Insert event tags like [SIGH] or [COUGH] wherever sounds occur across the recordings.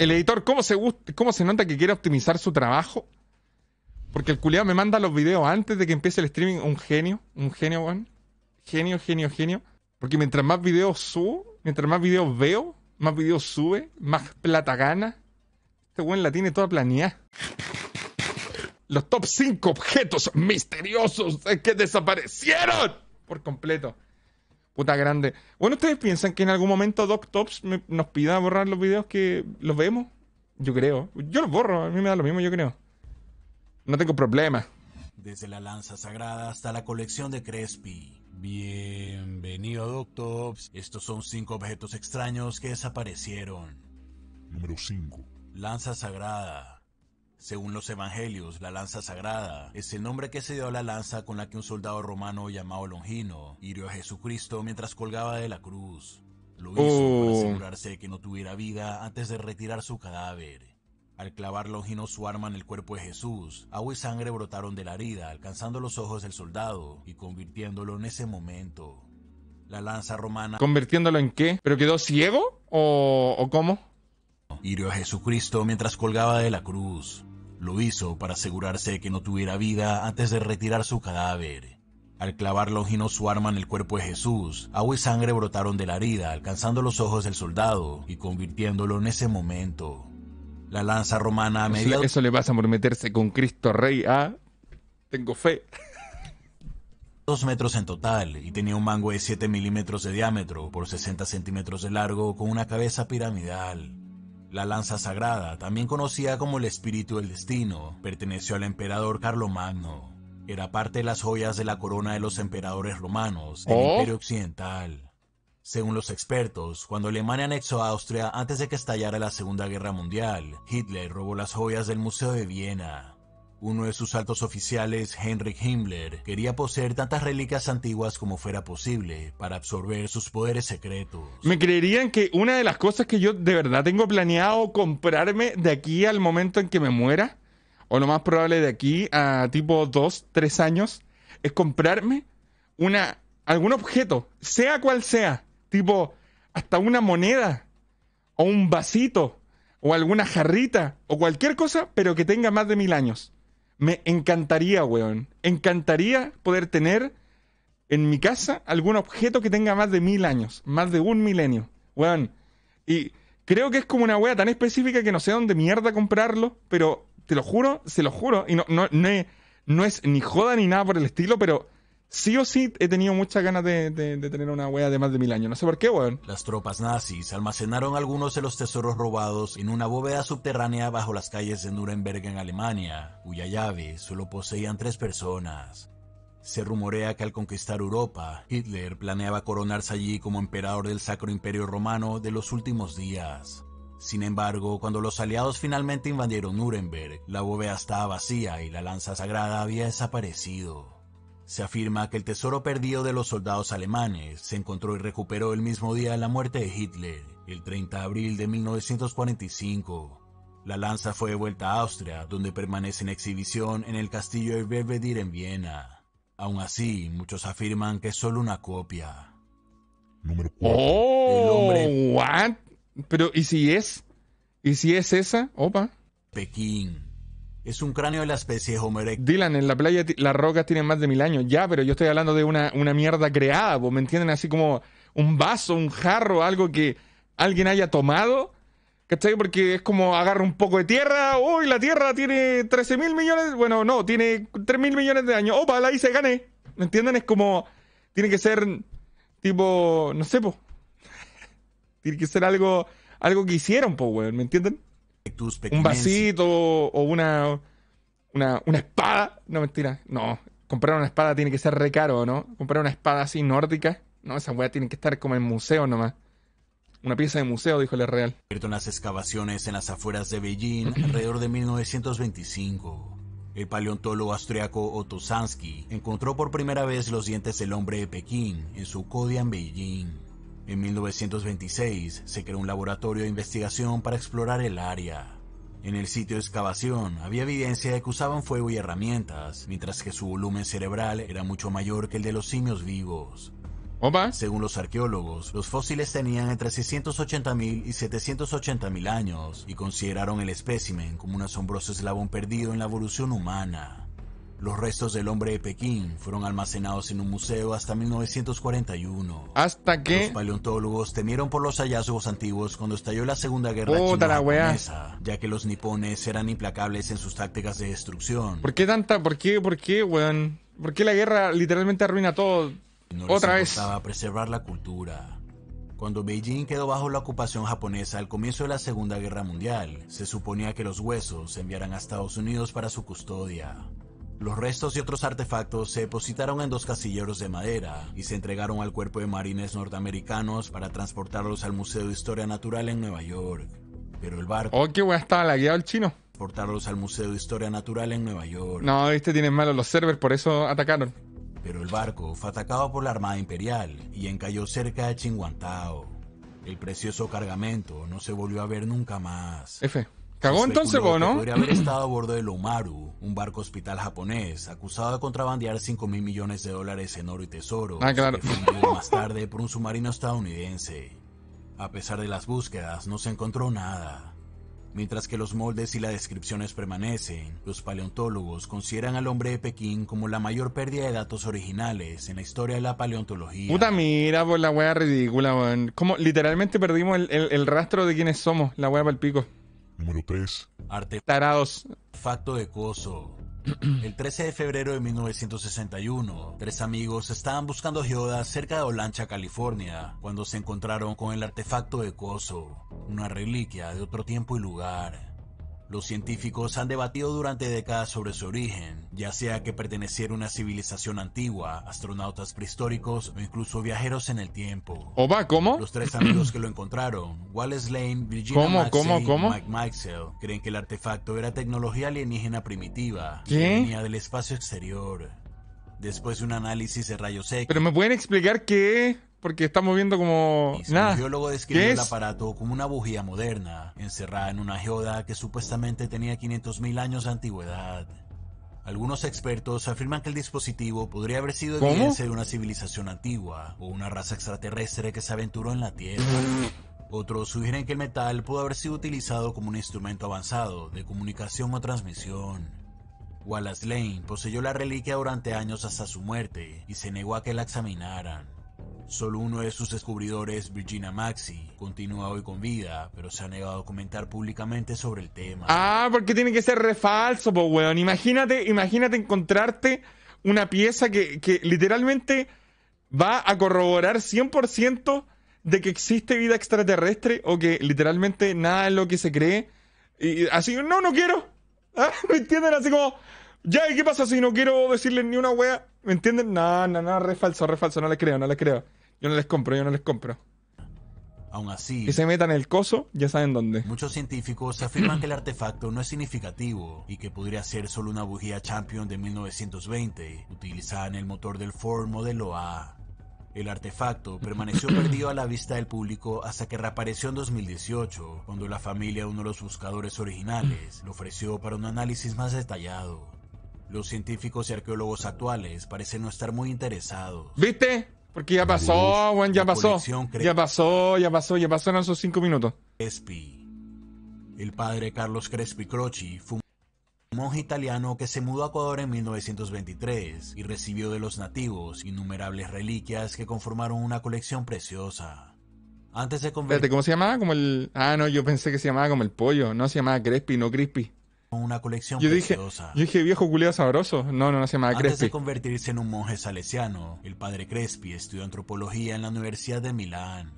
El editor, ¿cómo se, nota que quiere optimizar su trabajo? Porque el culiado me manda los videos antes de que empiece el streaming. Un genio, un genio, weón. Genio, genio, genio. Porque mientras más videos subo, mientras más videos veo, más videos sube, más plata gana. Este weón la tiene toda planeada. Los top 5 objetos misteriosos que desaparecieron por completo grande. Bueno, ¿ustedes piensan que en algún momento me nos pida borrar los videos que los vemos? Yo creo. Yo los borro, a mí me da lo mismo, yo creo. No tengo problema. Desde la lanza sagrada hasta la colección de Crespi. Bienvenido, Doctops. Estos son cinco objetos extraños que desaparecieron. Número 5. Lanza sagrada. Según los evangelios, la lanza sagrada es el nombre que se dio a la lanza con la que un soldado romano llamado Longino hirió a Jesucristo mientras colgaba de la cruz. Lo hizo para oh. asegurarse de que no tuviera vida antes de retirar su cadáver. Al clavar Longino su arma en el cuerpo de Jesús, agua y sangre brotaron de la herida, alcanzando los ojos del soldado y convirtiéndolo en ese momento. La lanza romana. ¿Convirtiéndolo en qué? ¿Pero quedó ciego? ¿O, o cómo? Hirió a Jesucristo mientras colgaba de la cruz. Lo hizo para asegurarse de que no tuviera vida antes de retirar su cadáver. Al clavar Longinos su arma en el cuerpo de Jesús, agua y sangre brotaron de la herida, alcanzando los ojos del soldado y convirtiéndolo en ese momento. La lanza romana a Eso le vas a meterse con Cristo Rey a... Tengo fe. Dos metros en total y tenía un mango de 7 milímetros de diámetro por 60 centímetros de largo con una cabeza piramidal. La lanza sagrada, también conocida como el espíritu del destino, perteneció al emperador Carlomagno. Era parte de las joyas de la corona de los emperadores romanos del oh. Imperio Occidental. Según los expertos, cuando Alemania anexó a Austria antes de que estallara la Segunda Guerra Mundial, Hitler robó las joyas del Museo de Viena, uno de sus altos oficiales, Henrik Himmler, quería poseer tantas reliquias antiguas como fuera posible para absorber sus poderes secretos. Me creerían que una de las cosas que yo de verdad tengo planeado comprarme de aquí al momento en que me muera, o lo más probable de aquí a tipo dos, tres años, es comprarme una, algún objeto, sea cual sea, tipo hasta una moneda o un vasito o alguna jarrita o cualquier cosa, pero que tenga más de mil años. Me encantaría, weón. Encantaría poder tener en mi casa algún objeto que tenga más de mil años, más de un milenio, weón. Y creo que es como una wea tan específica que no sé dónde mierda comprarlo, pero te lo juro, se lo juro. Y no, no, no es ni joda ni nada por el estilo, pero sí o sí he tenido muchas ganas de, tener una wea de más de mil años. No sé por qué, weón. Las tropas nazis almacenaron algunos de los tesoros robados en una bóveda subterránea bajo las calles de Nuremberg en Alemania, cuya llave solo poseían tres personas. Se rumorea que al conquistar Europa, Hitler planeaba coronarse allí como emperador del Sacro Imperio Romano de los últimos días. Sin embargo, cuando los aliados finalmente invadieron Nuremberg, la bóveda estaba vacía y la lanza sagrada había desaparecido. Se afirma que el tesoro perdido de los soldados alemanes se encontró y recuperó el mismo día de la muerte de Hitler, el 30 de abril de 1945. La lanza fue devuelta a Austria, donde permanece en exhibición en el castillo de Belvedere en Viena. Aún así, muchos afirman que es solo una copia. Oh, Pero, ¿y si es? ¿Y si es esa? Opa. Pekín. Es un cráneo de la especie Homo Dylan, en la playa las rocas tienen más de mil años. Ya, pero yo estoy hablando de una, mierda creada, ¿me entienden? Así como un vaso, un jarro, algo que alguien haya tomado. ¿Cachai? Porque es como agarro un poco de tierra. Uy, la tierra tiene 13 mil millones. Bueno, no, tiene 3 mil millones de años. Opa, la hice, gané. ¿Me entienden? Es como. Tiene que ser. Tipo. No sé, po. [LAUGHS] tiene que ser algo. Algo que hicieron, po, weón. ¿Me entienden? un vasito o una, una, una espada. No, mentira. No, comprar una espada tiene que ser re caro, ¿no? Comprar una espada así nórdica. No, esa weá tiene que estar como en museo nomás. Una pieza de museo, dijo el Real. En las excavaciones en las afueras de Beijing, [CLEARS THROAT] alrededor de 1925. El paleontólogo austriaco Otto encontró por primera vez los dientes del hombre de Pekín en su Codian Beijing. En 1926 se creó un laboratorio de investigación para explorar el área. En el sitio de excavación había evidencia de que usaban fuego y herramientas, mientras que su volumen cerebral era mucho mayor que el de los simios vivos. Según los arqueólogos, los fósiles tenían entre 680.000 y 780.000 años y consideraron el espécimen como un asombroso eslabón perdido en la evolución humana. Los restos del hombre de Pekín fueron almacenados en un museo hasta 1941. Hasta que los paleontólogos temieron por los hallazgos antiguos cuando estalló la Segunda Guerra China ya que los nipones eran implacables en sus tácticas de destrucción. ¿Por qué tanta? ¿Por qué? ¿Por qué, weón? ¿Por qué la guerra literalmente arruina todo? Otra vez. preservar la cultura. Cuando Beijing quedó bajo la ocupación japonesa al comienzo de la Segunda Guerra Mundial, se suponía que los huesos se enviaran a Estados Unidos para su custodia. Los restos y otros artefactos se depositaron en dos casilleros de madera y se entregaron al cuerpo de marines norteamericanos para transportarlos al Museo de Historia Natural en Nueva York. Pero el barco... Oh, qué buena estaba la guía del chino. al Museo de Historia Natural en Nueva York. No, este tienen malos los servers, por eso atacaron. Pero el barco fue atacado por la Armada Imperial y encalló cerca de Chinguantao. El precioso cargamento no se volvió a ver nunca más. F. Cagó este entonces, vos, ¿no? Podría haber [CLEARS THROAT] estado a bordo del Omaru, un barco hospital japonés, acusado de contrabandear 5 mil millones de dólares en oro y tesoro. Ah, claro. más tarde por un submarino estadounidense. A pesar de las búsquedas, no se encontró nada. Mientras que los moldes y las descripciones permanecen, los paleontólogos consideran al hombre de Pekín como la mayor pérdida de datos originales en la historia de la paleontología. Puta mira, por la wea ridícula, weón. Como literalmente perdimos el, el, el, rastro de quiénes somos, la wea palpico pico. Número 3. Artefacto de coso. [CLEARS THROAT] El 13 de febrero de 1961, tres amigos estaban buscando geoda cerca de Olancha, California, cuando se encontraron con el artefacto de Coso, una reliquia de otro tiempo y lugar. Los científicos han debatido durante décadas sobre su origen, ya sea que perteneciera a una civilización antigua, astronautas prehistóricos o incluso viajeros en el tiempo. ¿O va cómo? Los tres amigos que lo encontraron, Wallace Lane, Virginia ¿Cómo, Maxey, Mike Maxell, creen que el artefacto era tecnología alienígena primitiva, ¿Qué? que venía del espacio exterior. Después de un análisis de rayos X. Pero me pueden explicar qué porque estamos viendo como Un biólogo describe el aparato como una bujía moderna, encerrada en una geoda que supuestamente tenía 500.000 años de antigüedad. Algunos expertos afirman que el dispositivo podría haber sido evidencia de una civilización antigua o una raza extraterrestre que se aventuró en la Tierra. Otros sugieren que el metal pudo haber sido utilizado como un instrumento avanzado de comunicación o transmisión. Wallace Lane poseyó la reliquia durante años hasta su muerte y se negó a que la examinaran. Solo uno de sus descubridores, Virginia Maxi, continúa hoy con vida, pero se ha negado a comentar públicamente sobre el tema. Ah, porque tiene que ser refalso, pues, weón. Imagínate, imagínate encontrarte una pieza que, literalmente va a corroborar 100% de que existe vida extraterrestre o que literalmente nada es lo que se cree. Y así, no, no quiero. Ah, [LAUGHS] ¿Me entienden? Así como, ya, qué pasa si no quiero decirle ni una wea? ¿Me entienden? No, no, no, re falso, no le creo, no le creo. Yo no les compro, yo no les compro. Aún así. Que se metan el coso, ya saben dónde. Muchos científicos afirman que el artefacto no es significativo y que podría ser solo una bujía Champion de 1920, utilizada en el motor del Ford Modelo A. El artefacto permaneció [COUGHS] perdido a la vista del público hasta que reapareció en 2018, cuando la familia de uno de los buscadores originales lo ofreció para un análisis más detallado. Los científicos y arqueólogos actuales parecen no estar muy interesados. ¿Viste? Porque ya pasó, ya pasó. Ya pasó, ya pasó, ya pasó en esos cinco minutos. Crespi. El padre Carlos Crespi Croci fue un monje italiano que se mudó a Ecuador en 1923 y recibió de los nativos innumerables reliquias que conformaron una colección preciosa. Antes de convertirse... ¿Cómo se llamaba? Como el... Ah, no, yo pensé que se llamaba como el pollo. No, se llamaba Crespi, no Crispi una colección yo dije, dije, viejo culiado sabroso. No, no, no se Crespi. Antes de convertirse en un monje salesiano, el padre Crespi estudió antropología en la Universidad de Milán.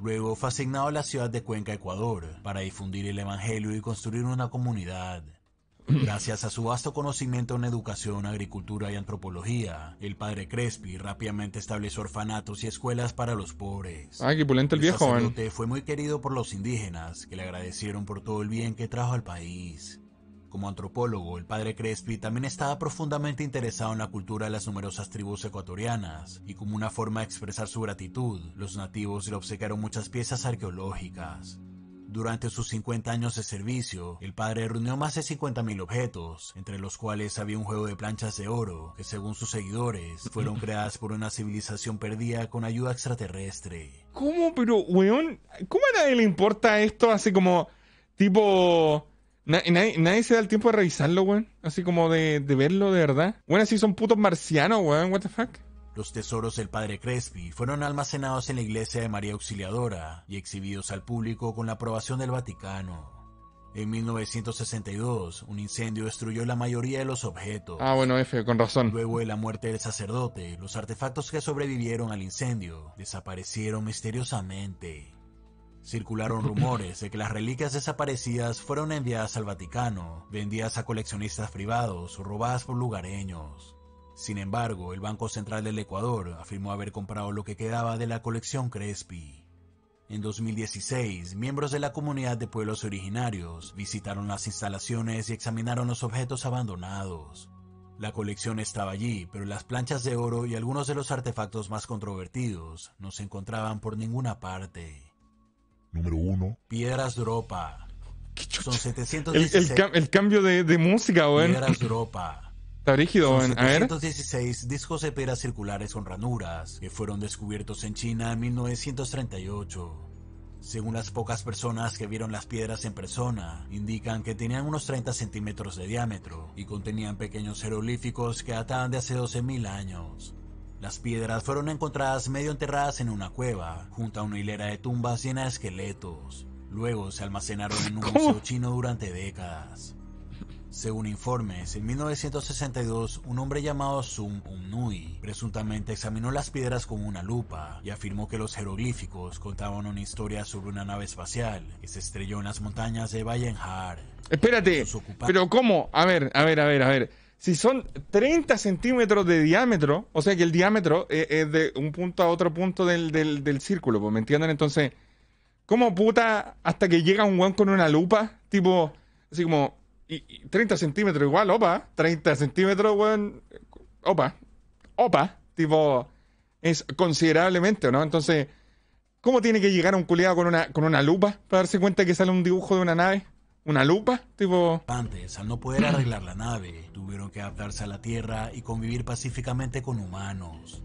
Luego fue asignado a la ciudad de Cuenca, Ecuador, para difundir el evangelio y construir una comunidad. [CLEARS THROAT] Gracias a su vasto conocimiento en educación, agricultura y antropología, el padre Crespi rápidamente estableció orfanatos y escuelas para los pobres. Ah, el viejo, fue muy querido por los indígenas, que le agradecieron por todo el bien que trajo al país. Como antropólogo, el padre Crespi también estaba profundamente interesado en la cultura de las numerosas tribus ecuatorianas, y como una forma de expresar su gratitud, los nativos le obsequiaron muchas piezas arqueológicas. Durante sus 50 años de servicio, el padre reunió más de 50.000 objetos, entre los cuales había un juego de planchas de oro, que según sus seguidores, fueron [LAUGHS] creadas por una civilización perdida con ayuda extraterrestre. ¿Cómo? Pero, weón, ¿cómo a nadie le importa esto? Así como, tipo, nadie, se da el tiempo de revisarlo, weón. Así como de, verlo, de verdad. Bueno, así son putos marcianos, weón. What the fuck? Los tesoros del padre Crespi fueron almacenados en la iglesia de María Auxiliadora y exhibidos al público con la aprobación del Vaticano. En 1962, un incendio destruyó la mayoría de los objetos. Ah, bueno, F, con razón. Luego de la muerte del sacerdote, los artefactos que sobrevivieron al incendio desaparecieron misteriosamente. Circularon rumores de que las reliquias desaparecidas fueron enviadas al Vaticano, vendidas a coleccionistas privados o robadas por lugareños. Sin embargo, el Banco Central del Ecuador afirmó haber comprado lo que quedaba de la colección Crespi. En 2016, miembros de la comunidad de pueblos originarios visitaron las instalaciones y examinaron los objetos abandonados. La colección estaba allí, pero las planchas de oro y algunos de los artefactos más controvertidos no se encontraban por ninguna parte número 1 Piedras Dropa. Son 716. El, cambio de, música, weón. Piedras Está rígido, A ver. 716 discos de piedras circulares con ranuras que fueron descubiertos en China en 1938. Según las pocas personas que vieron las piedras en persona, indican que tenían unos 30 centímetros de diámetro y contenían pequeños jeroglíficos que databan de hace 12.000 años. Las piedras fueron encontradas medio enterradas en una cueva, junto a una hilera de tumbas llena de esqueletos. Luego se almacenaron en un museo chino durante décadas. Según informes, en 1962 un hombre llamado Sum Umnui presuntamente examinó las piedras con una lupa y afirmó que los jeroglíficos contaban una historia sobre una nave espacial que se estrelló en las montañas de Bayenhar. Espérate, pero ¿cómo? A ver, a ver, a ver, a ver si son 30 centímetros de diámetro, o sea que el diámetro eh, es, de un punto a otro punto del, del, círculo, pues, ¿me entienden? Entonces, ¿cómo puta hasta que llega un guan con una lupa? Tipo, así como, y, 30 centímetros igual, opa, 30 centímetros, weón, opa, opa, tipo, es considerablemente, ¿no? Entonces, ¿cómo tiene que llegar un culiado con una, con una lupa para darse cuenta que sale un dibujo de una nave? una lupa, tipo. Antes, al no poder arreglar la nave, tuvieron que adaptarse a la Tierra y convivir pacíficamente con humanos.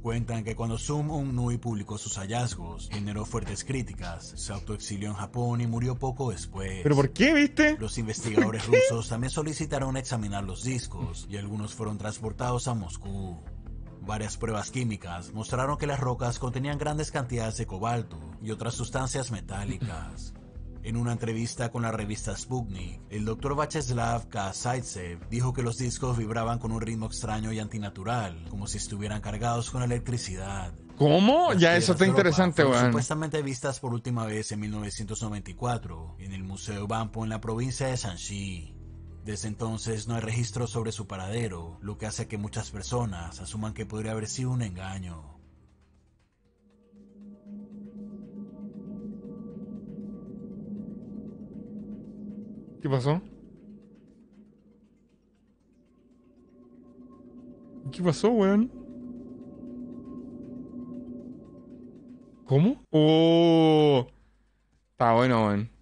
Cuentan que cuando Sum Un Nui publicó sus hallazgos, generó fuertes críticas, se autoexilió en Japón y murió poco después. ¿Pero por qué, viste? Los [LAUGHS] investigadores rusos también solicitaron examinar los discos y algunos fueron transportados a Moscú. Varias pruebas químicas mostraron que las rocas contenían grandes cantidades de cobalto y otras sustancias metálicas. En una entrevista con la revista Sputnik, el doctor Vacheslav Kazaitsev dijo que los discos vibraban con un ritmo extraño y antinatural, como si estuvieran cargados con electricidad. ¿Cómo? ya eso está interesante, wey. Supuestamente vistas por última vez en 1994 en el Museo Bampo en la provincia de Shanxi. Desde entonces no hay registro sobre su paradero, lo que hace que muchas personas asuman que podría haber sido un engaño. que passou? que passou, wen? Como? Oh! Tá, oi não, wen